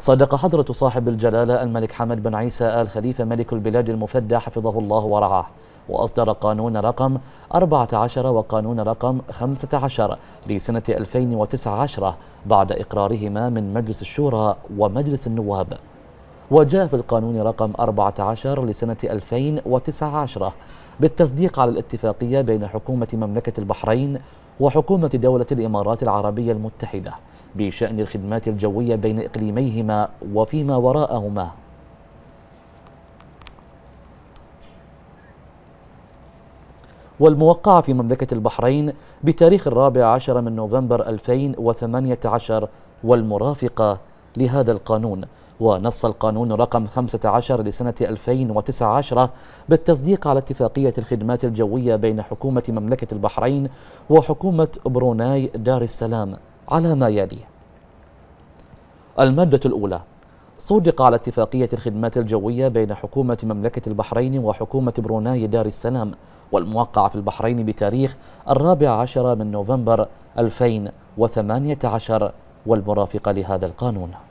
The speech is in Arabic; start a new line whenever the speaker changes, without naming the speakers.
صدق حضرة صاحب الجلالة الملك حمد بن عيسى آل خليفة ملك البلاد المفدى حفظه الله ورعاه وأصدر قانون رقم 14 وقانون رقم 15 لسنة 2019 بعد إقرارهما من مجلس الشورى ومجلس النواب وجاء في القانون رقم 14 لسنة 2019 بالتصديق على الاتفاقية بين حكومة مملكة البحرين وحكومة دولة الإمارات العربية المتحدة بشأن الخدمات الجوية بين إقليميهما وفيما وراءهما والموقعة في مملكة البحرين بتاريخ الرابع عشر من نوفمبر 2018 والمرافقة لهذا القانون ونص القانون رقم 15 لسنة 2019 بالتصديق على اتفاقية الخدمات الجوية بين حكومة مملكة البحرين وحكومة بروناي دار السلام على ما يلي المادة الأولى صدق على اتفاقية الخدمات الجوية بين حكومة مملكة البحرين وحكومة بروناي دار السلام والموقعة في البحرين بتاريخ الرابع عشر من نوفمبر 2018 والمرافقة لهذا القانون